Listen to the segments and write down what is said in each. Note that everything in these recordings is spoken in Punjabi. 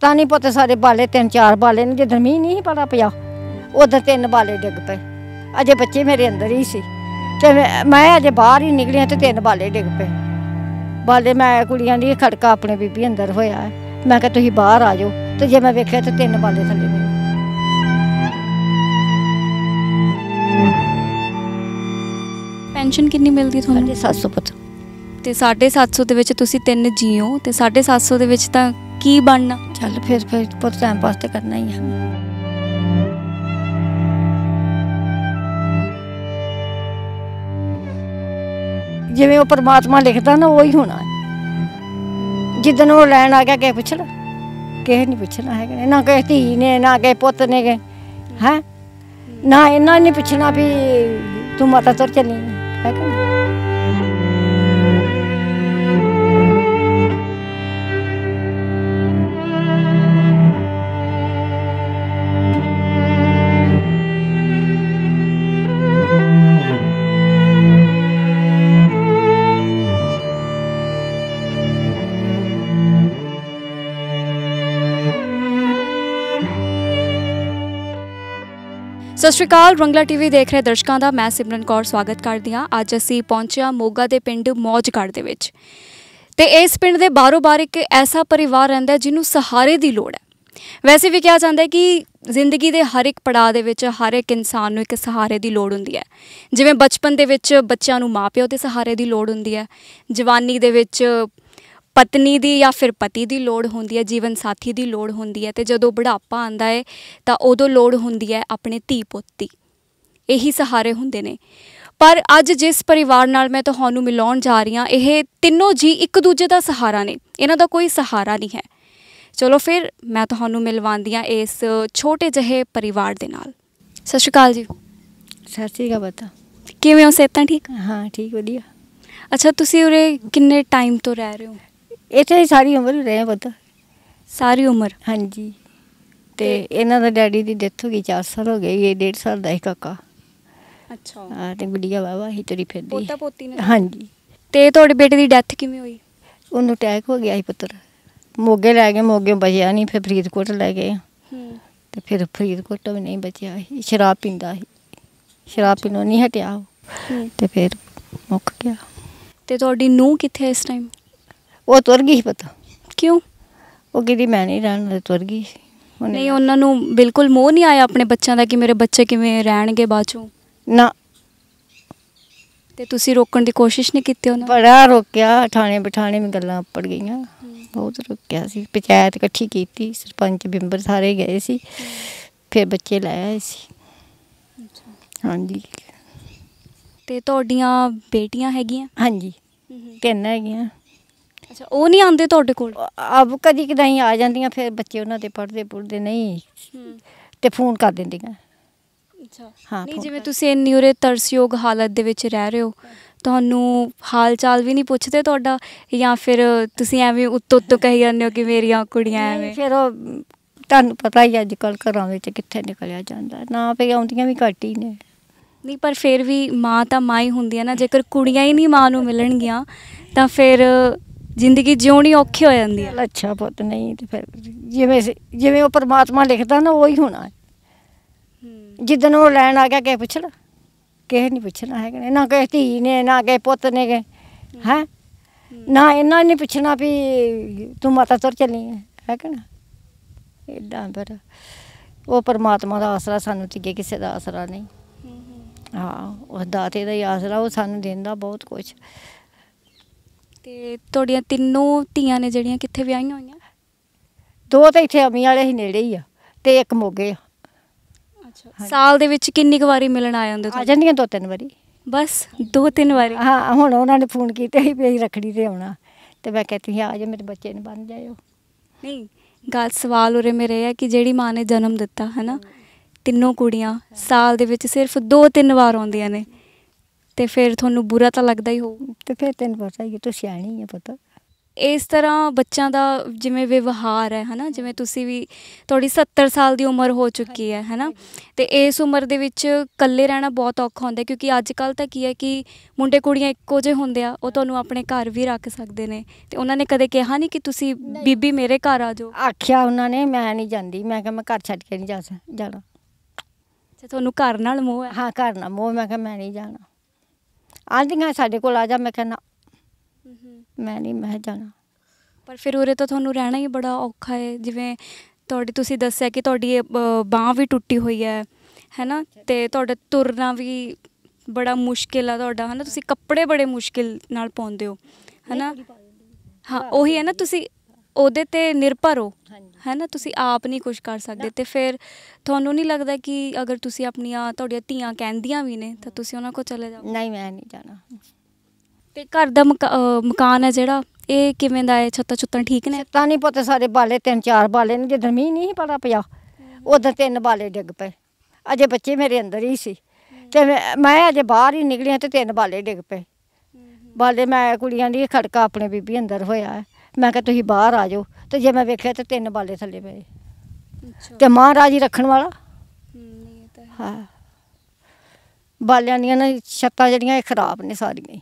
ਤਾਂ ਨਹੀਂ ਪੁੱਤ ਸਾਰੇ ਬਾਲੇ ਤਿੰਨ ਚਾਰ ਬਾਲੇ ਨੇ ਜਦੋਂ ਮੀਂਹ ਨਹੀਂ ਪੜਾ ਪਿਆ ਉਦੋਂ ਤਿੰਨ ਬਾਲੇ ਡਿੱਗ ਪਏ ਅਜੇ ਬੱਚੇ ਮੇਰੇ ਅੰਦਰ ਹੀ ਸੀ ਤੇ ਮੈਂ ਅਜੇ ਬਾਹਰ ਹੀ ਨਿਕਲੀ ਤੇ ਤਿੰਨ ਬਾਲੇ ਡਿੱਗ ਪਏ ਬਾਲੇ ਮੈਂ ਕੁੜੀਆਂ ਦੀ ਖੜਕਾ ਆਪਣੇ ਬੀਬੀ ਅੰਦਰ ਹੋਇਆ ਮੈਂ ਕਿਹਾ ਤੁਸੀਂ ਬਾਹਰ ਆ ਜਾਓ ਤੇ ਜੇ ਮੈਂ ਵੇਖਿਆ ਤੇ ਤਿੰਨ ਬਾਲੇ ਥੱਲੇ ਮੇਰੇ ਪੈਨਸ਼ਨ ਕਿੰਨੀ ਮਿਲਦੀ ਤੁਹਾਨੂੰ 750 ਤੇ 750 ਦੇ ਵਿੱਚ ਤੁਸੀਂ ਤਿੰਨ ਜੀਓ ਤੇ 750 ਦੇ ਵਿੱਚ ਤਾਂ ਕੀ ਬਣਨਾ ਚੱਲ ਫਿਰ ਫਿਰ ਪੁੱਤ ਟਾਈਮ ਪਾਸ ਤੇ ਕਰਨਾ ਹੀ ਹੈ ਜਿਵੇਂ ਉਹ ਪਰਮਾਤਮਾ ਲਿਖਦਾ ਨਾ ਉਹੀ ਹੋਣਾ ਜਿੱਦਨ ਉਹ ਲੈਣ ਆ ਗਿਆ ਕਿ ਪੁੱਛ ਲੈ ਕਿਸੇ ਨਹੀਂ ਪੁੱਛਣਾ ਹੈਗਾ ਨਾ ਕਹੇ ਧੀ ਨੇ ਨਾ ਕਹੇ ਪੁੱਤ ਨੇ ਹੈ ਨਾ ਇਹਨਾਂ ਨੇ ਪੁੱਛਣਾ ਵੀ ਤੂੰ ਮਾਤਾ ਤੁਰ ਚੱਲੀ ਹੈਗਾ ਸਤਿ ਸ਼੍ਰੀ ਅਕਾਲ ਰੰਗਲਾ ਟੀਵੀ ਦੇਖ ਰਹੇ ਦਰਸ਼ਕਾਂ ਦਾ ਮੈਂ ਸਿਮਰਨ ਕੌਰ ਸਵਾਗਤ ਕਰਦੀ ਹਾਂ ਅੱਜ ਅਸੀਂ ਪਹੁੰਚਿਆ ਮੋਗਾ ਦੇ ਪਿੰਡ ਮੌਜਗੜ ਦੇ ਵਿੱਚ ਤੇ ਇਸ ਪਿੰਡ ਦੇ ਬਾਹਰੋਂ ਬਾਹਰ ਇੱਕ ਐਸਾ ਪਰਿਵਾਰ ਰਹਿੰਦਾ ਜਿਹਨੂੰ ਸਹਾਰੇ ਦੀ ਲੋੜ ਹੈ ਵੈਸੇ ਵੀ ਕਿਹਾ ਜਾਂਦਾ ਹੈ ਕਿ ਜ਼ਿੰਦਗੀ ਦੇ ਹਰ ਇੱਕ ਪੜਾਅ ਦੇ ਵਿੱਚ ਹਰ ਇੱਕ ਇਨਸਾਨ ਨੂੰ ਇੱਕ ਸਹਾਰੇ ਦੀ ਲੋੜ ਹੁੰਦੀ ਹੈ ਜਿਵੇਂ ਬਚਪਨ ਦੇ ਵਿੱਚ ਬੱਚਿਆਂ ਨੂੰ ਮਾਪਿਆਂ ਦੇ ਸਹਾਰੇ ਦੀ ਲੋੜ ਹੁੰਦੀ ਹੈ ਜਵਾਨੀ ਦੇ ਵਿੱਚ ਪਤਨੀ ਦੀ ਜਾਂ ਫਿਰ ਪਤੀ ਦੀ ਲੋੜ ਹੁੰਦੀ ਹੈ ਜੀਵਨ ਸਾਥੀ ਦੀ ਲੋੜ ਹੁੰਦੀ ਹੈ ਤੇ ਜਦੋਂ ਬੁਢਾਪਾ ਆਂਦਾ ਹੈ ਤਾਂ ਉਦੋਂ ਲੋੜ ਹੁੰਦੀ ਹੈ ਆਪਣੇ ਧੀ ਪੁੱਤ ਦੀ ਇਹੀ ਸਹਾਰੇ ਹੁੰਦੇ ਨੇ ਪਰ ਅੱਜ ਜਿਸ ਪਰਿਵਾਰ ਨਾਲ ਮੈਂ ਤੁਹਾਨੂੰ ਮਿਲਾਉਣ ਜਾ ਰਹੀ ਹਾਂ ਇਹ ਤਿੰਨੋਂ ਜੀ ਇੱਕ ਦੂਜੇ ਦਾ ਸਹਾਰਾ ਨੇ ਇਹਨਾਂ ਦਾ ਕੋਈ ਸਹਾਰਾ ਨਹੀਂ ਹੈ ਚਲੋ ਫਿਰ ਮੈਂ ਤੁਹਾਨੂੰ ਮਿਲਵਾਉਂਦੀ ਆ ਇਸ ਛੋਟੇ ਜਿਹੇ ਪਰਿਵਾਰ ਦੇ ਨਾਲ ਸਤਿ ਸ਼੍ਰੀ ਅਕਾਲ ਜੀ ਸਤਿ ਸ਼੍ਰੀ ਅਕਾਲ ਬਤਾ ਕਿਵੇਂ ਹੋ ਸੇਤਾਂ ਠੀਕ ਹਾਂ ਠੀਕ ਵਧੀਆ ਅੱਛਾ ਤੁਸੀਂ ਉਰੇ ਕਿੰਨੇ ਟਾਈਮ ਤੋਂ ਰਹਿ ਰਹੇ ਹੋ ਇੱਥੇ ਹੀ ਸਾਰੀ ਉਮਰ ਰਹੇ ਪੁੱਤ ਸਾਰੀ ਉਮਰ ਹਾਂਜੀ ਤੇ ਇਹਨਾਂ ਦਾ ਡੈਡੀ ਦੀ ਡੈਥ ਹੋ ਗਈ 4 ਸਾਲ ਹੋ ਗਏ ਇਹ 1.5 ਸਾਲ ਦਾ ਹੀ ਕਾਕਾ ਅੱਛਾ ਹਾਂ ਤੇ ਗੁੜੀਆ ਵਾਵਾ ਹੀ ਤੇਰੀ ਫਿਰਦੀ ਪੋਤਾ ਪੋਤੀ ਨੇ ਹਾਂਜੀ ਤੇ ਤੁਹਾਡੇ ਬੇਟੇ ਦੀ ਡੈਥ ਕਿਵੇਂ ਹੋਈ ਉਹਨੂੰ ਅਟੈਕ ਹੋ ਗਿਆ ਸੀ ਪੁੱਤਰ ਮੋਗੇ ਲੈ ਗਏ ਮੋਗੇ ਬਚਿਆ ਨਹੀਂ ਫਿਰ ਫਰੀਦਕੋਟ ਲੈ ਗਏ ਹੂੰ ਤੇ ਫਿਰ ਫਰੀਦਕੋਟ ਵੀ ਨਹੀਂ ਬਚਿਆ ਸੀ ਸ਼ਰਾਬ ਪੀਂਦਾ ਸੀ ਸ਼ਰਾਬ ਪੀਣੋਂ ਨਹੀਂ ਹਟਿਆ ਤੇ ਫਿਰ ਮੁੱਕ ਗਿਆ ਤੇ ਤੁਹਾਡੀ ਨੂੰਹ ਕਿੱਥੇ ਇਸ ਟਾਈਮ ਉਹ ਤੁਰ ਗਈ ਪਤਾ ਕਿਉਂ ਉਹ ਕਿਹਦੀ ਮੈਂ ਨਹੀਂ ਰਹਿਣ ਦੇ ਤੁਰ ਗਈ ਨਹੀਂ ਉਹਨਾਂ ਨੂੰ ਬਿਲਕੁਲ ਮੋਹ ਨਹੀਂ ਆਇਆ ਆਪਣੇ ਬੱਚਿਆਂ ਦਾ ਕਿ ਮੇਰੇ ਬੱਚੇ ਕਿਵੇਂ ਰਹਿਣਗੇ ਬਾਚੂ ਨਾ ਤੇ ਤੁਸੀਂ ਰੋਕਣ ਦੀ ਕੋਸ਼ਿਸ਼ ਨਹੀਂ ਕੀਤੀ ਉਹਨਾਂ ਬੜਾ ਰੋਕਿਆ ਠਾਣੇ ਬਿਠਾਣੇ ਵਿੱਚ ਗੱਲਾਂ ਉੱਪੜ ਗਈਆਂ ਬਹੁਤ ਰੁਕਿਆ ਸੀ ਪੰਚਾਇਤ ਇਕੱਠੀ ਕੀਤੀ ਸਰਪੰਚ ਬਿੰਬਰ ਸਾਰੇ ਗਏ ਸੀ ਫਿਰ ਬੱਚੇ ਲੈ ਆਏ ਸੀ ਹਾਂਜੀ ਤੇ ਤੁਹਾਡੀਆਂ ਬੇਟੀਆਂ ਹੈਗੀਆਂ ਹਾਂਜੀ ਤਿੰਨ ਹੈਗੀਆਂ ਅੱਛਾ ਉਹ ਨਹੀਂ ਆਉਂਦੇ ਤੁਹਾਡੇ ਕੋਲ ਆਬ ਕਦੀ ਕਦਾਈ ਆ ਜਾਂਦੀਆਂ ਫਿਰ ਬੱਚੇ ਉਹਨਾਂ ਦੇ ਪੜਦੇ ਪੁਰਦੇ ਨਹੀਂ ਤੇ ਫੋਨ ਕਰ ਦਿੰਦੀਆਂ ਅੱਛਾ ਹਾਂ ਨਹੀਂ ਜਿਵੇਂ ਤੁਸੀਂ ਨਿਊਰੇ ਤਰਸਯੋਗ ਹਾਲਤ ਦੇ ਵਿੱਚ ਰਹਿ ਰਹੇ ਹੋ ਤੁਹਾਨੂੰ ਹਾਲ ਚਾਲ ਵੀ ਨਹੀਂ ਪੁੱਛਦੇ ਤੁਹਾਡਾ ਜਾਂ ਫਿਰ ਤੁਸੀਂ ਐਵੇਂ ਉੱਤੋਂ ਉੱਤੋਂ ਕਹੀ ਜਾਂਦੇ ਹੋ ਕਿ ਮੇਰੀਆਂ ਕੁੜੀਆਂ ਐਵੇਂ ਫਿਰ ਉਹ ਤੁਹਾਨੂੰ ਪਤਾ ਹੀ ਅੱਜ ਕੱਲ ਘਰਾਂ ਵਿੱਚ ਕਿੱਥੇ ਨਿਕਲਿਆ ਜਾਂਦਾ ਨਾ ਪਈ ਆਉਂਦੀਆਂ ਵੀ ਘੱਟ ਹੀ ਨੇ ਨਹੀਂ ਪਰ ਫਿਰ ਵੀ ਮਾਂ ਤਾਂ ਮਾਂ ਹੀ ਹੁੰਦੀ ਹੈ ਨਾ ਜੇਕਰ ਕੁੜੀਆਂ ਹੀ ਨਹੀਂ ਮਾਂ ਨੂੰ ਮਿਲਣਗੀਆਂ ਤਾਂ ਫਿਰ ਜ਼ਿੰਦਗੀ ਜਿਉਣੀ ਔਖੀ ਹੋ ਜਾਂਦੀ ਹੈ ਅੱਛਾ ਪੁੱਤ ਨਹੀਂ ਤੇ ਫਿਰ ਜਿਵੇਂ ਜਿਵੇਂ ਉਹ ਪਰਮਾਤਮਾ ਲਿਖਦਾ ਨਾ ਉਹੀ ਹੋਣਾ ਹੈ ਜਿੱਦਨ ਉਹ ਲੈਣ ਆ ਗਿਆ ਕਿ ਪੁੱਛਣਾ ਕਿਸੇ ਨਹੀਂ ਪੁੱਛਣਾ ਹੈਗਾ ਨਾ ਕਿਸੇ ਧੀ ਨੇ ਨਾ ਕਿਸੇ ਪੁੱਤ ਨੇ ਹੈ ਨਾ ਇਹਨਾਂ ਨੇ ਪੁੱਛਣਾ ਵੀ ਤੂੰ ਮਾਤਾ ਤੁਰ ਚੱਲੀ ਹੈ ਹੈਗਾ ਨਾ ਇਦਾਂ ਪਰ ਉਹ ਪਰਮਾਤਮਾ ਦਾ ਆਸਰਾ ਸਾਨੂੰ ਤੀਏ ਕਿਸੇ ਦਾ ਆਸਰਾ ਨਹੀਂ ਹਾਂ ਉਹ ਦਾਤੇ ਦਾ ਹੀ ਆਸਰਾ ਉਹ ਸਾਨੂੰ ਦਿੰਦਾ ਬਹੁਤ ਕੁਝ ਤੇ ਤੁਹਾਡੀਆਂ ਤਿੰਨੋਂ ਧੀਆਂ ਨੇ ਜਿਹੜੀਆਂ ਕਿੱਥੇ ਵਿਆਹੀਆਂ ਹੋਈਆਂ ਦੋ ਤਾਂ ਇੱਥੇ ਅਮੀ ਵਾਲੇ ਹੀ ਨੇੜੇ ਹੀ ਆ ਤੇ ਇੱਕ ਮੋਗੇ ਆ ਅੱਛਾ ਸਾਲ ਦੇ ਵਿੱਚ ਕਿੰਨੀ ਕੁ ਵਾਰੀ ਮਿਲਣ ਆ ਜਾਂਦੇ ਆ ਜਾਂਦੀਆਂ ਦੋ ਤਿੰਨ ਵਾਰੀ ਬਸ ਦੋ ਤਿੰਨ ਵਾਰੀ ਹਾਂ ਹੁਣ ਉਹਨਾਂ ਨੇ ਫੋਨ ਕੀਤਾ ਸੀ ਵੀ ਰਖੜੀ ਤੇ ਆਉਣਾ ਤੇ ਮੈਂ ਕਹਿੰਦੀ ਆ ਜਾ ਮੇਰੇ ਬੱਚੇ ਨੂੰ ਬੰਨ ਜਾਇਓ ਨਹੀਂ ਗੱਲ ਸਵਾਲ ਉਰੇ ਮੇਰੇ ਆ ਕਿ ਜਿਹੜੀ ਮਾਂ ਨੇ ਜਨਮ ਦਿੱਤਾ ਹੈ ਨਾ ਤਿੰਨੋਂ ਕੁੜੀਆਂ ਸਾਲ ਦੇ ਵਿੱਚ ਸਿਰਫ ਦੋ ਤਿੰਨ ਵਾਰ ਆਉਂਦੀਆਂ ਨੇ ਤੇ ਫਿਰ ਤੁਹਾਨੂੰ ਬੁਰਾ ਤਾਂ ਲੱਗਦਾ ਹੀ ਹੋਊ ਤੇ ਫਿਰ ਤੈਨੂੰ ਪਤਾ ਹੀ ਹੈ ਤੂੰ ਸਿਆਣੀ ਹੈ ਪਤਾ ਇਸ ਤਰ੍ਹਾਂ ਬੱਚਾ ਦਾ ਜਿਵੇਂ ਵਿਵਹਾਰ ਹੈ ਹਨਾ ਜਿਵੇਂ ਤੁਸੀਂ ਵੀ ਤੁਹਾਡੀ 70 ਸਾਲ ਦੀ ਉਮਰ ਹੋ ਚੁੱਕੀ ਹੈ ਹਨਾ ਤੇ ਇਸ ਉਮਰ ਦੇ ਵਿੱਚ ਇਕੱਲੇ ਰਹਿਣਾ ਬਹੁਤ ਔਖਾ ਹੁੰਦਾ ਕਿਉਂਕਿ ਅੱਜ ਕੱਲ ਤਾਂ ਕੀ ਹੈ ਕਿ ਮੁੰਡੇ ਕੁੜੀਆਂ ਇੱਕੋ ਜਿਹੇ ਹੁੰਦੇ ਆ ਉਹ ਤੁਹਾਨੂੰ ਆਪਣੇ ਘਰ ਵੀ ਰੱਖ ਸਕਦੇ ਨੇ ਤੇ ਉਹਨਾਂ ਨੇ ਕਦੇ ਕਿਹਾ ਨਹੀਂ ਕਿ ਤੁਸੀਂ ਬੀਬੀ ਮੇਰੇ ਘਰ ਆ ਜਾਓ ਆਖਿਆ ਉਹਨਾਂ ਨੇ ਮੈਂ ਨਹੀਂ ਜਾਂਦੀ ਮੈਂ ਕਿਹਾ ਮੈਂ ਘਰ ਛੱਡ ਕੇ ਨਹੀਂ ਜਾ ਜਾਣਾ ਤੇ ਤੁਹਾਨੂੰ ਘਰ ਨਾਲ ਮੋਹ ਹੈ ਹਾਂ ਘਰ ਨਾਲ ਮੋਹ ਮੈਂ ਕਿਹਾ ਮੈਂ ਨਹੀਂ ਜਾਣਾ ਆਂਦੀਆਂ ਸਾਡੇ ਕੋਲ ਆ ਜਾ ਮੈਂ ਕਹਿੰਦਾ ਮੈਂ ਨਹੀਂ ਮੈਂ ਜਾਣਾ ਪਰ ਫਿਰ ਉਰੇ ਤਾਂ ਤੁਹਾਨੂੰ ਰਹਿਣਾ ਹੀ ਬੜਾ ਔਖਾ ਹੈ ਜਿਵੇਂ ਤੁਹਾਡੀ ਤੁਸੀਂ ਦੱਸਿਆ ਕਿ ਤੁਹਾਡੀ ਬਾਹ ਵੀ ਟੁੱਟੀ ਹੋਈ ਹੈ ਹੈਨਾ ਤੇ ਤੁਹਾਡਾ ਤੁਰਨਾ ਵੀ ਬੜਾ ਮੁਸ਼ਕਿਲ ਆ ਤੁਹਾਡਾ ਹਨਾ ਤੁਸੀਂ ਕੱਪੜੇ ਬੜੇ ਮੁਸ਼ਕਿਲ ਨਾਲ ਪਾਉਂਦੇ ਹੋ ਹਨਾ ਹਾਂ ਉਹੀ ਹੈ ਨਾ ਤੁਸੀਂ ਉਹਦੇ ਤੇ ਨਿਰਭਰ ਹੋ ਹੈ ਨਾ ਤੁਸੀਂ ਆਪ ਨਹੀਂ ਕੁਝ ਕਰ ਸਕਦੇ ਤੇ ਫਿਰ ਤੁਹਾਨੂੰ ਨਹੀਂ ਲੱਗਦਾ ਕਿ ਅਗਰ ਤੁਸੀਂ ਆਪਣੀਆਂ ਤੁਹਾਡੀਆਂ ਧੀਆਂ ਕਹਿੰਦੀਆਂ ਵੀ ਨੇ ਤਾਂ ਤੁਸੀਂ ਉਹਨਾਂ ਕੋਲ ਚਲੇ ਜਾਓ ਨਹੀਂ ਮੈਂ ਨਹੀਂ ਜਾਣਾ ਤੇ ਘਰ ਦਾ ਮਕਾਨ ਹੈ ਜਿਹੜਾ ਇਹ ਕਿਵੇਂ ਦਾ ਹੈ ਛੱਤਾਂ ਛੁੱਤਾਂ ਠੀਕ ਨੇ ਛੱਤਾਂ ਨਹੀਂ ਪੁੱਤ ਸਾਰੇ ਬਾਲੇ ਤਿੰਨ ਚਾਰ ਬਾਲੇ ਨੇ ਜਦੋਂ ਮੀਂਹ ਨਹੀਂ ਪੜਾ ਪਿਆ ਉਦੋਂ ਤਿੰਨ ਬਾਲੇ ਡਿੱਗ ਪਏ ਅਜੇ ਬੱਚੇ ਮੇਰੇ ਅੰਦਰ ਹੀ ਸੀ ਤੇ ਮੈਂ ਅਜੇ ਬਾਹਰ ਹੀ ਨਿਕਲੀ ਤੇ ਤਿੰਨ ਬਾਲੇ ਡਿੱਗ ਪਏ ਬਾਲੇ ਮੈਂ ਕੁੜੀਆਂ ਦੀ ਖੜਕਾ ਆਪਣੇ ਬੀਬੀ ਅੰਦਰ ਹੋਇਆ ਮੈਂ ਕਿਹਾ ਤੁਸੀਂ ਬਾਹਰ ਆ ਜਾਓ ਤੇ ਜੇ ਮੈਂ ਵੇਖਿਆ ਤੇ ਤਿੰਨ ਬਾਲੇ ਥੱਲੇ ਪਏ ਤੇ ਮਹਾਰਾਜ ਹੀ ਰੱਖਣ ਵਾਲਾ ਹਾਂ ਬਾਲਿਆਂ ਦੀਆਂ ਨਾ ਛੱਤਾਂ ਜਿਹੜੀਆਂ ਇਹ ਖਰਾਬ ਨੇ ਸਾਰੀਆਂ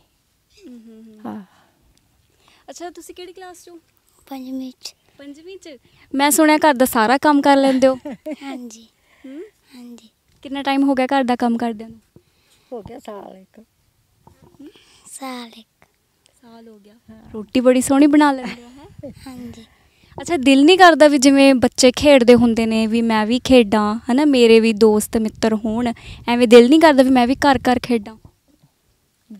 ਹਾਂ ਅੱਛਾ ਤੁਸੀਂ ਕਿਹੜੀ ਕਲਾਸ ਚੋਂ ਪੰਜਵੀਂ ਚ ਪੰਜਵੀਂ ਚ ਮੈਂ ਸੁਣਿਆ ਘਰ ਦਾ ਸਾਰਾ ਕੰਮ ਕਰ ਲੈਂਦੇ ਹੋ ਹਾਂਜੀ ਹਾਂਜੀ ਕਿੰਨਾ ਟਾਈਮ ਹੋ ਗਿਆ ਘਰ ਦਾ ਕੰਮ ਕਰਦਿਆਂ ਨੂੰ ਹੋ ਗਿਆ ਸਾਲ ਇੱਕ ਸਾਲ ਇੱਕ ਸਾਲ ਹੋ ਗਿਆ ਰੋਟੀ ਬੜੀ ਸੋਹਣੀ ਬਣਾ ਲੈਂਦੇ ਹੋ ਹੈ ਹਾਂਜੀ ਅੱਛਾ ਦਿਲ ਨਹੀਂ ਕਰਦਾ ਵੀ ਜਿਵੇਂ ਬੱਚੇ ਖੇਡਦੇ ਹੁੰਦੇ ਨੇ ਵੀ ਮੈਂ ਵੀ ਖੇਡਾਂ ਹਨਾ ਮੇਰੇ ਵੀ ਦੋਸਤ ਮਿੱਤਰ ਹੋਣ ਐਵੇਂ ਦਿਲ ਨਹੀਂ ਕਰਦਾ ਵੀ ਮੈਂ ਵੀ ਘਰ ਘਰ ਖੇਡਾਂ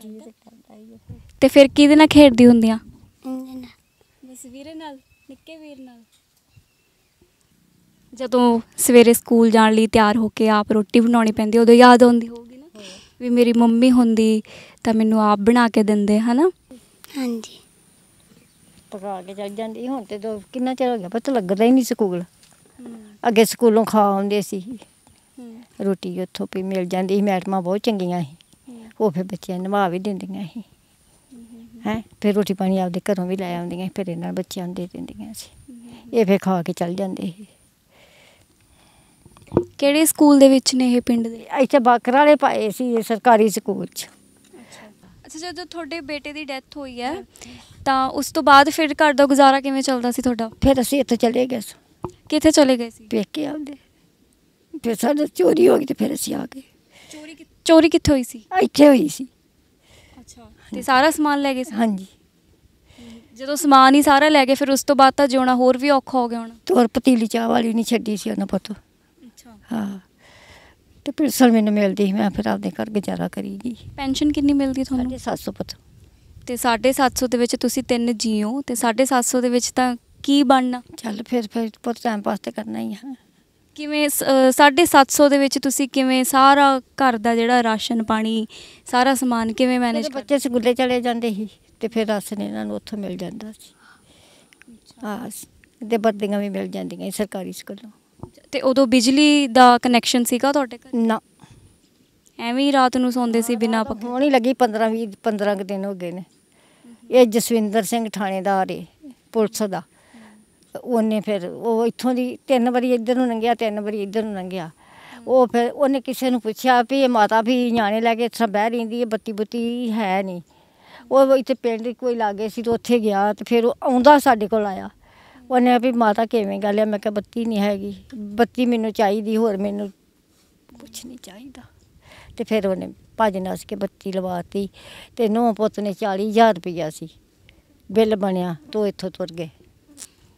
ਜੀ ਕਰਦਾ ਤੇ ਫਿਰ ਕਿਹਦੇ ਨਾਲ ਖੇਡਦੀ ਹੁੰਦੀਆਂ ਬਸ ਵੀਰੇ ਨਾਲ ਨਿੱਕੇ ਵੀਰ ਨਾਲ ਜਦੋਂ ਸਵੇਰੇ ਸਕੂਲ ਜਾਣ ਲਈ ਤਿਆਰ ਹੋ ਕੇ ਆਪ ਰੋਟੀ ਬਣਾਉਣੀ ਪੈਂਦੀ ਉਦੋਂ ਯਾਦ ਆਉਂਦੀ ਹੋਊਗੀ ਨਾ ਵੀ ਮੇਰੀ ਮੰਮੀ ਹੁੰਦੀ ਤਾਂ ਮੈਨੂੰ ਆਪ ਬਣਾ ਕੇ ਦਿੰਦੇ ਹਨਾ ਹਾਂਜੀ ਪਕਾ ਕੇ ਚੱਲ ਜਾਂਦੀ ਹੁਣ ਤੇ ਦੋ ਕਿੰਨਾ ਚਿਰ ਹੋ ਗਿਆ ਪਤਾ ਲੱਗਦਾ ਹੀ ਨਹੀਂ ਸਕੂਲ ਅੱਗੇ ਸਕੂਲੋਂ ਖਾ ਆਉਂਦੇ ਸੀ ਰੋਟੀ ਉੱਥੋਂ ਵੀ ਮਿਲ ਜਾਂਦੀ ਸੀ ਮੈਡਮਾਂ ਬਹੁਤ ਚੰਗੀਆਂ ਸੀ ਉਹ ਫਿਰ ਬੱਚਿਆਂ ਨੂੰ ਨਵਾ ਵੀ ਦਿੰਦੀਆਂ ਸੀ ਹੈ ਫਿਰ ਰੋਟੀ ਪਾਣੀ ਆਪਦੇ ਘਰੋਂ ਵੀ ਲੈ ਆਉਂਦੀਆਂ ਫਿਰ ਇਹਨਾਂ ਬੱਚਿਆਂ ਨੂੰ ਦੇ ਦਿੰਦੀਆਂ ਸੀ ਇਹ ਫਿਰ ਖਾ ਕੇ ਚੱਲ ਜਾਂਦੇ ਸੀ ਕਿਹੜੇ ਸਕੂਲ ਦੇ ਵਿੱਚ ਨੇ ਇਹ ਪਿੰਡ ਦੇ ਇੱਥੇ ਬਾਕਰ ਵਾਲੇ ਪਾਏ ਸੀ ਸਰਕਾਰੀ ਸਕੂਲ 'ਚ ਅੱਛਾ ਜਦੋਂ ਤੁਹਾਡੇ ਬੇਟੇ ਦੀ ਡੈਥ ਹੋਈ ਹੈ ਤਾਂ ਉਸ ਤੋਂ ਬਾਅਦ ਫਿਰ ਘਰ ਦਾ ਗੁਜ਼ਾਰਾ ਕਿਵੇਂ ਚੱਲਦਾ ਸੀ ਤੁਹਾਡਾ ਫਿਰ ਅਸੀਂ ਇੱਥੇ ਚਲੇ ਗਏ ਸੀ ਕਿੱਥੇ ਚਲੇ ਗਏ ਸੀ ਕੇ ਆਉਂਦੇ ਫਿਰ ਸਾਡੇ ਚੋਰੀ ਹੋ ਗਈ ਤੇ ਫਿਰ ਅਸੀਂ ਆ ਗਏ ਚੋਰੀ ਚੋਰੀ ਕਿੱਥੇ ਹੋਈ ਸੀ ਇੱਥੇ ਹੋਈ ਸੀ ਅੱਛਾ ਤੇ ਸਾਰਾ ਸਮਾਨ ਲੈ ਗਏ ਸੀ ਹਾਂਜੀ ਜਦੋਂ ਸਮਾਨ ਹੀ ਸਾਰਾ ਲੈ ਗਏ ਫਿਰ ਉਸ ਤੋਂ ਬਾਅਦ ਤਾਂ ਜਿਉਣਾ ਹੋਰ ਵੀ ਔਖਾ ਹੋ ਗਿਆ ਹੋਣਾ ਤੋਰ ਪਤੀਲੀ ਚਾਹ ਵਾਲੀ ਨਹੀਂ ਛੱਡੀ ਸੀ ਉਹਨਾਂ ਪੁੱਤ ਅੱਛਾ ਹਾਂ ਤੇ ਪੈਨਸ਼ਨ ਮੈਨੂੰ ਮਿਲਦੀ ਸੀ ਮੈਂ ਫਿਰ ਆਪਣੇ ਘਰ ਗੁਜ਼ਾਰਾ ਕਰੀ ਗਈ ਪੈਨਸ਼ਨ ਕਿੰਨੀ ਮਿਲਦੀ ਤੁਹਾਨੂੰ 750 ਪੁੱਤ ਤੇ 750 ਦੇ ਵਿੱਚ ਤੁਸੀਂ ਤਿੰਨ ਜੀਓ ਤੇ 750 ਦੇ ਵਿੱਚ ਤਾਂ ਕੀ ਬਣਨਾ ਚੱਲ ਫਿਰ ਫਿਰ ਪੁੱਤ ਟਾਈਮ ਪਾਸ ਤੇ ਕਰਨਾ ਹੀ ਆ ਕਿਵੇਂ 750 ਦੇ ਵਿੱਚ ਤੁਸੀਂ ਕਿਵੇਂ ਸਾਰਾ ਘਰ ਦਾ ਜਿਹੜਾ ਰਾਸ਼ਨ ਪਾਣੀ ਸਾਰਾ ਸਮਾਨ ਕਿਵੇਂ ਮੈਨੇਜ ਕਰਦੇ ਬੱਚੇ ਸਕੂਲੇ ਚਲੇ ਜਾਂਦੇ ਸੀ ਤੇ ਫਿਰ ਰਾਸ਼ਨ ਇਹਨਾਂ ਨੂੰ ਉੱਥੋਂ ਮਿਲ ਜਾਂਦਾ ਸੀ ਆ ਤੇ ਵਰਦੀਆਂ ਵੀ ਮਿਲ ਜਾਂਦੀਆਂ ਸਰਕਾਰੀ ਸਕੂਲੋਂ ਤੇ ਉਦੋਂ ਬਿਜਲੀ ਦਾ ਕਨੈਕਸ਼ਨ ਸੀਗਾ ਤੁਹਾਡੇ ਘਰ ਨਾ ਐਵੇਂ ਹੀ ਰਾਤ ਨੂੰ ਸੌਂਦੇ ਸੀ ਬਿਨਾਂ ਪੱਖੇ ਹੋਣੀ ਲੱਗੀ 15 20 15 ਕੁ ਦਿਨ ਹੋ ਗਏ ਨੇ ਇਹ ਜਸਵਿੰਦਰ ਸਿੰਘ ਥਾਣੇਦਾਰ ਏ ਪੁਲਿਸ ਦਾ ਉਹਨੇ ਫਿਰ ਉਹ ਇੱਥੋਂ ਦੀ ਤਿੰਨ ਵਾਰੀ ਇੱਧਰ ਨੂੰ ਲੰਘਿਆ ਤਿੰਨ ਵਾਰੀ ਇੱਧਰ ਨੂੰ ਲੰਘਿਆ ਉਹ ਫਿਰ ਉਹਨੇ ਕਿਸੇ ਨੂੰ ਪੁੱਛਿਆ ਵੀ ਇਹ ਮਾਤਾ ਵੀ ਨਿਆਣੇ ਲੈ ਕੇ ਇੱਥੇ ਬਹਿ ਰਹੀਂਦੀ ਏ ਬੱਤੀ ਬੁੱਤੀ ਹੈ ਨਹੀਂ ਉਹ ਇੱਥੇ ਪਿੰਡ ਕੋਈ ਲਾਗੇ ਸੀ ਤੇ ਉੱਥੇ ਗਿਆ ਤੇ ਫਿਰ ਉਹ ਆਉਂਦਾ ਸਾਡੇ ਕੋਲ ਆਇਆ ਉਹਨੇ ਵੀ ਮਾਤਾ ਕਿਵੇਂ ਗੱਲ ਆ ਮੈਂ ਕਿਹਾ ਬੱਤੀ ਨਹੀਂ ਹੈਗੀ ਬੱਤੀ ਮੈਨੂੰ ਚਾਹੀਦੀ ਹੋਰ ਮੈਨੂੰ ਕੁਛ ਨਹੀਂ ਚਾਹੀਦਾ ਤੇ ਫਿਰ ਉਹਨੇ ਭੱਜ ਨਸ ਕੇ ਬੱਤੀ ਲਵਾਤੀ ਤੇ ਨੋ ਪੁੱਤ ਨੇ 40000 ਰੁਪਇਆ ਸੀ ਬਿੱਲ ਬਣਿਆ ਤੋ ਇੱਥੋਂ ਤੁਰ ਗਏ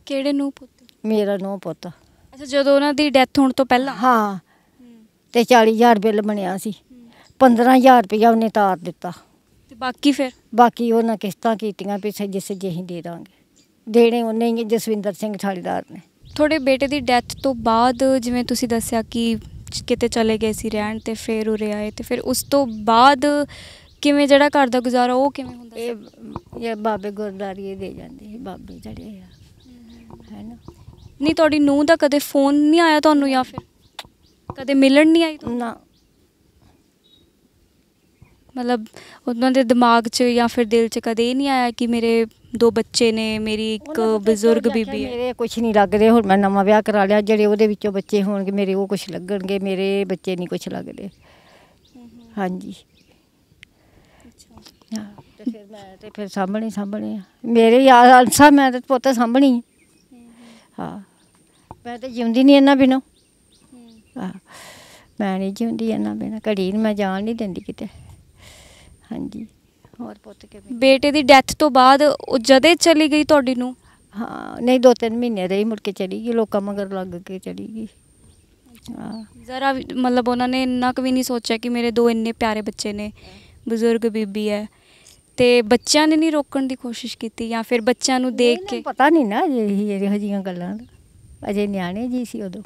ਕਿਹੜੇ ਨੂੰ ਪੁੱਤ ਮੇਰਾ ਨੋ ਪੁੱਤ ਅੱਛਾ ਜਦੋਂ ਉਹਨਾਂ ਦੀ ਡੈਥ ਹੋਣ ਤੋਂ ਪਹਿਲਾਂ ਹਾਂ ਤੇ 40000 ਬਿੱਲ ਬਣਿਆ ਸੀ 15000 ਰੁਪਇਆ ਉਹਨੇ ਤਾਰ ਦਿੱਤਾ ਤੇ ਬਾਕੀ ਫਿਰ ਬਾਕੀ ਉਹਨਾਂ ਕਿਸ਼ਤਾਂ ਕੀਤੀਆਂ ਪਿੱਛੇ ਜਿਸ ਜਿਹੀ ਦੇ ਦਾਂਗੇ ਦੇਣੇ ਉਹਨੇ ਹੀ ਜਸਵਿੰਦਰ ਸਿੰਘ ਥਾਲੀਦਾਰ ਨੇ ਤੁਹਾਡੇ ਬੇਟੇ ਦੀ ਡੈਥ ਤੋਂ ਬਾਅਦ ਜਿਵੇਂ ਤੁਸੀਂ ਦੱਸਿਆ ਕਿ ਕਿਤੇ ਚਲੇ ਗਏ ਸੀ ਰਹਿਣ ਤੇ ਫੇਰ ਉਰੇ ਆਏ ਤੇ ਫਿਰ ਉਸ ਤੋਂ ਬਾਅਦ ਕਿਵੇਂ ਜਿਹੜਾ ਘਰ ਦਾ ਗੁਜ਼ਾਰਾ ਉਹ ਕਿਵੇਂ ਹੁੰਦਾ ਇਹ ਇਹ ਬਾਬੇ ਗੁਰਦਾਰੀਏ ਦੇ ਜਾਂਦੇ ਸੀ ਬਾਬੇ ਜੜੇ ਆ ਹੈਨਾ ਨਹੀਂ ਤੁਹਾਡੀ ਨੂੰਹ ਦਾ ਕਦੇ ਫੋਨ ਨਹੀਂ ਆਇਆ ਤੁਹਾਨੂੰ ਜਾਂ ਫਿਰ ਕਦੇ ਮਿਲਣ ਨਹੀਂ ਆਈ ਨਾ ਮਤਲਬ ਉਹਨਾਂ ਦੇ ਦਿਮਾਗ 'ਚ ਜਾਂ ਫਿਰ ਦਿਲ 'ਚ ਕਦੇ ਨਹੀਂ ਆਇਆ ਕਿ ਮੇਰੇ ਦੋ ਬੱਚੇ ਨੇ ਮੇਰੀ ਇੱਕ ਬਜ਼ੁਰਗ ਬੀਬੀ ਮੇਰੇ ਕੁਝ ਨਹੀਂ ਲੱਗਦੇ ਹੁਣ ਮੈਂ ਨਵਾਂ ਵਿਆਹ ਕਰਾ ਲਿਆ ਜਿਹੜੇ ਉਹਦੇ ਵਿੱਚੋਂ ਬੱਚੇ ਹੋਣਗੇ ਮੇਰੇ ਉਹ ਕੁਝ ਲੱਗਣਗੇ ਮੇਰੇ ਬੱਚੇ ਨਹੀਂ ਕੁਝ ਲੱਗਦੇ ਹਾਂਜੀ ਅੱਛਾ ਤੇ ਫਿਰ ਮੈਂ ਤੇ ਫਿਰ ਸਾਹਮਣੇ ਸਾਹਮਣੇ ਮੇਰੇ ਯਾਰ ਅਨਸਾ ਮੈਂ ਤੇ ਪੁੱਤ ਸਾਹਮਣੀ ਹਾਂ ਮੈਂ ਤੇ ਜਿਉਂਦੀ ਨਹੀਂ ਇਹਨਾਂ ਬਿਨੋਂ ਹਾਂ ਮੈਂ ਨਹੀਂ ਜਿਉਂਦੀ ਇਹਨਾਂ ਬਿਨਾਂ ਘੜੀ ਮੈਂ ਜਾਣ ਨਹੀਂ ਦਿੰਦੀ ਕਿਤੇ ਹਾਂਜੀ ਹੋਰ ਪੁੱਤ ਕਿਵੇਂ ਬੇਟੇ ਦੀ ਡੈਥ ਤੋਂ ਬਾਅਦ ਉਹ ਜਦੇ ਚਲੀ ਗਈ ਤੁਹਾਡੀ ਨੂੰ ਹਾਂ ਨਹੀਂ ਦੋ ਤਿੰਨ ਮਹੀਨੇ ਰਹੀ ਮੁੜ ਕੇ ਚਲੀ ਗਈ ਲੋਕਾਂ ਮਗਰ ਲੱਗ ਕੇ ਚਲੀ ਗਈ ਜ਼ਰਾ ਮਤਲਬ ਉਹਨਾਂ ਨੇ ਇੰਨਾ ਕੁ ਵੀ ਨਹੀਂ ਸੋਚਿਆ ਕਿ ਮੇਰੇ ਦੋ ਇੰਨੇ ਪਿਆਰੇ ਬੱਚੇ ਨੇ ਬਜ਼ੁਰਗ ਬੀਬੀ ਹੈ ਤੇ ਬੱਚਿਆਂ ਨੇ ਨਹੀਂ ਰੋਕਣ ਦੀ ਕੋਸ਼ਿਸ਼ ਕੀਤੀ ਜਾਂ ਫਿਰ ਬੱਚਿਆਂ ਨੂੰ ਦੇਖ ਕੇ ਪਤਾ ਨਹੀਂ ਨਾ ਇਹ ਜਿਹੀਆਂ ਗੱਲਾਂ ਅਜੇ ਨਿਆਣੇ ਜੀ ਸੀ ਉਦੋਂ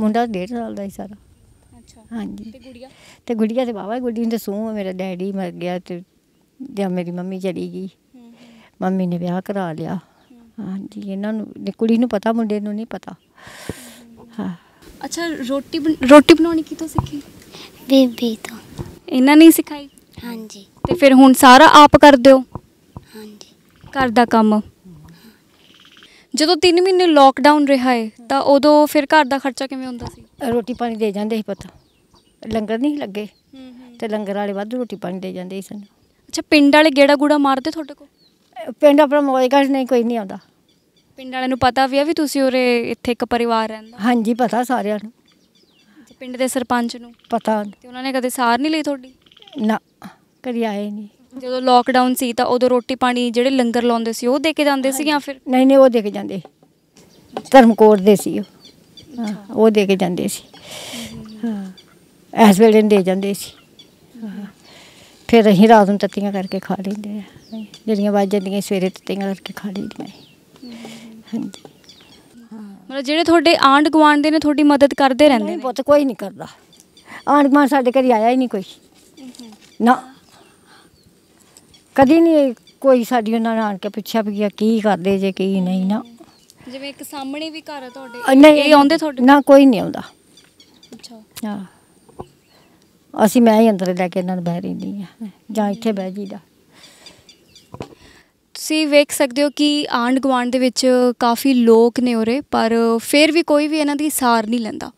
ਮੁੰਡਾ 1.5 ਸਾਲ ਦਾ ਹੀ ਸਾਰਾ ਅੱਛਾ ਹਾਂਜੀ ਤੇ ਗੁੜੀਆ ਤੇ ਗੁੜੀਆ ਤੇ ਬਾਵਾ ਗੁੱਡੀ ਨੂੰ ਸੂ ਮੇਰਾ ਡੈਡੀ ਮਰ ਗਿਆ ਤੇ ਜਾਂ ਮੇਰੀ ਮੰਮੀ ਚਲੀ ਗਈ ਮੰਮੀ ਨੇ ਵਿਆਹ ਕਰਾ ਲਿਆ ਹਾਂਜੀ ਇਹਨਾਂ ਨੂੰ ਕੁੜੀ ਨੂੰ ਪਤਾ ਮੁੰਡੇ ਨੂੰ ਨਹੀਂ ਪਤਾ ਹਾਂ ਅੱਛਾ ਰੋਟੀ ਰੋਟੀ ਬਣਾਉਣੀ ਕੀ ਤੋਂ ਸਿੱਖੀ ਬੇਬੀ ਤੋਂ ਇਹਨਾਂ ਨੇ ਸਿਖਾਈ ਹਾਂਜੀ ਤੇ ਫਿਰ ਹੁਣ ਸਾਰਾ ਆਪ ਕਰਦੇ ਹੋ ਹਾਂਜੀ ਘਰ ਦਾ ਕੰਮ ਜਦੋਂ 3 ਮਹੀਨੇ ਲੋਕਡਾਊਨ ਰਿਹਾ ਹੈ ਤਾਂ ਉਦੋਂ ਫਿਰ ਘਰ ਦਾ ਖਰਚਾ ਕਿਵੇਂ ਹੁੰਦਾ ਸੀ ਰੋਟੀ ਪਾਣੀ ਦੇ ਜਾਂਦੇ ਸੀ ਪਤਾ ਲੰਗਰ ਨਹੀਂ ਲੱਗੇ ਤੇ ਲੰਗਰ ਵਾਲੇ ਵੱਧ ਰੋਟੀ ਪਾਣੀ ਦੇ ਜਾਂਦੇ ਸੀ ਅੱਛਾ ਪਿੰਡ ਵਾਲੇ ਗੇੜਾ ਗੂੜਾ ਮਾਰਦੇ ਤੁਹਾਡੇ ਕੋਲ ਪਿੰਡ ਆਪਣਾ ਮੌਜ ਨਹੀਂ ਕੋਈ ਨਹੀਂ ਆਉਂਦਾ ਪਿੰਡ ਵਾਲਿਆਂ ਨੂੰ ਪਤਾ ਵੀ ਆ ਵੀ ਤੁਸੀਂ ਉਰੇ ਇੱਥੇ ਇੱਕ ਪਰਿਵਾਰ ਰਹਿੰਦਾ ਹਾਂਜੀ ਪਤਾ ਸਾਰਿਆਂ ਨੂੰ ਪਿੰਡ ਦੇ ਸਰਪੰਚ ਨੂੰ ਪਤਾ ਤੇ ਉਹਨਾਂ ਨੇ ਕਦੇ ਸਾਰ ਨਹੀਂ ਲਈ ਤੁਹਾਡੀ ਨਾ ਕਦੀ ਆਏ ਨਹੀਂ ਜਦੋਂ ਲੋਕਡਾਊਨ ਸੀ ਤਾਂ ਉਦੋਂ ਰੋਟੀ ਪਾਣੀ ਜਿਹੜੇ ਲੰਗਰ ਲਾਉਂਦੇ ਸੀ ਉਹ ਦੇ ਕੇ ਜਾਂਦੇ ਸੀ ਜਾਂ ਫਿਰ ਨਹੀਂ ਨਹੀਂ ਉਹ ਦੇ ਕੇ ਜਾਂਦੇ ਧਰਮਕੋਟ ਦੇ ਸੀ ਉਹ ਉਹ ਦੇ ਕੇ ਜਾਂਦੇ ਸੀ ਹਾਂ ਇਸ ਵੇਲੇ ਦੇ ਜਾਂਦੇ ਸੀ ਫਿਰ ਅਸੀਂ ਰਾਤ ਨੂੰ ਤੱਤੀਆਂ ਕਰਕੇ ਖਾ ਲੈਂਦੇ ਆ ਜਿਹੜੀਆਂ ਵੱਜ ਜਾਂਦੀਆਂ ਸਵੇਰੇ ਤੱਤੀਆਂ ਕਰਕੇ ਖਾ ਲੈਂਦੀਆਂ ਅਸੀਂ। ਹਾਂਜੀ ਮਤਲਬ ਜਿਹੜੇ ਤੁਹਾਡੇ ਆਂਡ ਗਵਾਂਡ ਦੇ ਨੇ ਤੁਹਾਡੀ ਮਦਦ ਕਰਦੇ ਰਹਿੰਦੇ ਨਹੀਂ ਨੇ ਪੁੱਤ ਕੋਈ ਨਹੀਂ ਕਰਦਾ ਆਂਡ ਮਾਂ ਸਾਡੇ ਘਰ ਆਇਆ ਹੀ ਨਹੀਂ ਕੋਈ ਨਾ ਕਦੀ ਨਹੀਂ ਕੋਈ ਸਾਡੀ ਉਹਨਾਂ ਨੇ ਆਣ ਕੇ ਪੁੱਛਿਆ ਵੀ ਕੀ ਕਰਦੇ ਜੇ ਕੀ ਨਹੀਂ ਨਾ ਜਿਵੇਂ ਇੱਕ ਸਾਹਮਣੇ ਵੀ ਘਰ ਆ ਤੁਹਾਡੇ ਨਹੀਂ ਆਉਂਦੇ ਤੁਹਾਡੇ ਨਾ ਕੋਈ ਨਹੀਂ ਆਉਂਦਾ ਅੱਛਾ ਹਾਂ ਅਸੀਂ ਮੈਂ ਹੀ ਅੰਦਰ ਲੈ ਕੇ ਇਹਨਾਂ ਨੂੰ ਬਹਿ ਰਹੀ ਆ ਜਾਂ ਇੱਥੇ ਬਹਿ ਜੀਦਾ ਤੁਸੀਂ ਵੇਖ ਸਕਦੇ ਹੋ ਕਿ ਆਂਡ ਗਵਾਂਡ ਦੇ ਵਿੱਚ ਕਾਫੀ ਲੋਕ ਨੇ ਉਰੇ ਪਰ ਫਿਰ ਵੀ ਕੋਈ ਵੀ ਇਹਨਾਂ ਦੀ ਸਾਰ ਨਹੀਂ ਲੈਂਦਾ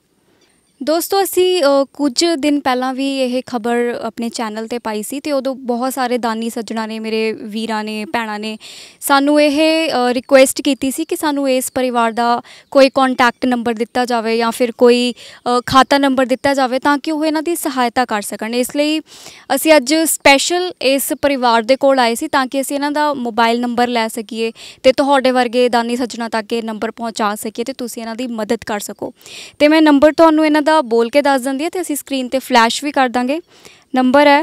ਦੋਸਤੋ ਅਸੀਂ ਕੁਝ ਦਿਨ ਪਹਿਲਾਂ ਵੀ ਇਹ ਖਬਰ ਆਪਣੇ ਚੈਨਲ ਤੇ ਪਾਈ ਸੀ ਤੇ ਉਦੋਂ ਬਹੁਤ ਸਾਰੇ ਦਾਨੀ ਸੱਜਣਾ ਨੇ ਮੇਰੇ ਵੀਰਾਂ ਨੇ ਭੈਣਾਂ ਨੇ ਸਾਨੂੰ ਇਹ ਰਿਕੁਐਸਟ ਕੀਤੀ ਸੀ ਕਿ ਸਾਨੂੰ ਇਸ ਪਰਿਵਾਰ ਦਾ ਕੋਈ ਕੰਟੈਕਟ ਨੰਬਰ ਦਿੱਤਾ ਜਾਵੇ ਜਾਂ ਫਿਰ ਕੋਈ ਖਾਤਾ ਨੰਬਰ ਦਿੱਤਾ ਜਾਵੇ ਤਾਂ ਕਿ ਉਹ ਇਹਨਾਂ ਦੀ ਸਹਾਇਤਾ ਕਰ ਸਕਣ ਇਸ ਲਈ ਅਸੀਂ ਅੱਜ ਸਪੈਸ਼ਲ ਇਸ ਪਰਿਵਾਰ ਦੇ ਕੋਲ ਆਏ ਸੀ ਤਾਂ ਕਿ ਅਸੀਂ ਇਹਨਾਂ ਦਾ ਮੋਬਾਈਲ ਨੰਬਰ ਲੈ ਸਕੀਏ ਤੇ ਤੁਹਾਡੇ ਵਰਗੇ ਦਾਨੀ ਸੱਜਣਾ ਤੱਕ ਇਹ ਨੰਬਰ ਪਹੁੰਚਾ ਸਕੀਏ ਤੇ ਤੁਸੀਂ ਇਹਨਾਂ ਦੀ ਮਦਦ ਕਰ ਸਕੋ ਤੇ ਮੈਂ ਨੰਬਰ ਤੁਹਾਨੂੰ ਇਹਨਾਂ ਦਾ ਬੋਲ ਕੇ ਦੱਸ ਦਿੰਦੀ ਹੈ ਤੇ ਅਸੀਂ ਸਕਰੀਨ ਤੇ ਫਲੈਸ਼ ਵੀ ਕਰ ਦਾਂਗੇ ਨੰਬਰ ਹੈ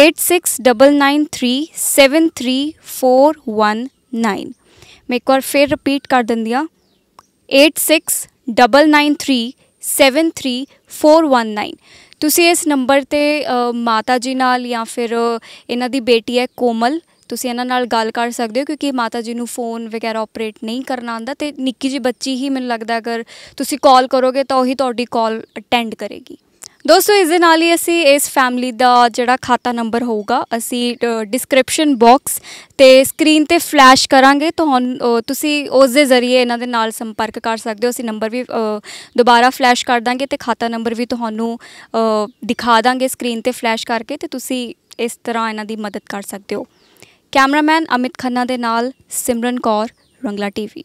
8699373419 ਮੈਂ ਇੱਕ ਵਾਰ ਫਿਰ ਰਿਪੀਟ ਕਰ ਦਿੰਦੀ ਆ 8699373419 ਤੁਸੀਂ ਇਸ ਨੰਬਰ ਤੇ ਮਾਤਾ ਜੀ ਨਾਲ ਜਾਂ ਫਿਰ ਇਹਨਾਂ ਦੀ ਬੇਟੀ ਹੈ ਕੋਮਲ ਤੁਸੀਂ ਇਹਨਾਂ ਨਾਲ ਗੱਲ ਕਰ ਸਕਦੇ ਹੋ ਕਿਉਂਕਿ ਮਾਤਾ ਜੀ ਨੂੰ ਫੋਨ ਵਗੈਰਾ ਆਪਰੇਟ ਨਹੀਂ ਕਰਨਾ ਆਉਂਦਾ ਤੇ ਨਿੱਕੀ ਜੀ ਬੱਚੀ ਹੀ ਮੈਨੂੰ ਲੱਗਦਾ ਅਗਰ ਤੁਸੀਂ ਕਾਲ ਕਰੋਗੇ ਤਾਂ ਉਹੀ ਤੁਹਾਡੀ ਕਾਲ ਅਟੈਂਡ ਕਰੇਗੀ ਦੋਸਤੋ ਇਸ ਦੇ ਨਾਲ ਹੀ ਅਸੀਂ ਇਸ ਫੈਮਿਲੀ ਦਾ ਜਿਹੜਾ ਖਾਤਾ ਨੰਬਰ ਹੋਊਗਾ ਅਸੀਂ ਡਿਸਕ੍ਰਿਪਸ਼ਨ ਬਾਕਸ ਤੇ ਸਕਰੀਨ ਤੇ ਫਲੈਸ਼ ਕਰਾਂਗੇ ਤੁਹਾਨੂੰ ਤੁਸੀਂ ਉਸ ਦੇ ਜ਼ਰੀਏ ਇਹਨਾਂ ਦੇ ਨਾਲ ਸੰਪਰਕ ਕਰ ਸਕਦੇ ਹੋ ਅਸੀਂ ਨੰਬਰ ਵੀ ਦੁਬਾਰਾ ਫਲੈਸ਼ ਕਰ ਦਾਂਗੇ ਤੇ ਖਾਤਾ ਨੰਬਰ ਵੀ ਤੁਹਾਨੂੰ ਦਿਖਾ ਦਾਂਗੇ ਸਕਰੀਨ ਤੇ ਫਲੈਸ਼ ਕਰਕੇ ਤੇ ਤੁਸੀਂ ਇਸ ਤਰ੍ਹਾਂ ਇਹਨਾਂ ਦੀ ਮਦਦ ਕਰ ਸਕਦੇ ਹੋ ਕੈਮਰਾਮੈਨ ਅਮਿਤ ਖੰਨਾ ਦੇ ਨਾਲ ਸਿਮਰਨ ਕੌਰ ਰੰਗਲਾ ਟੀਵੀ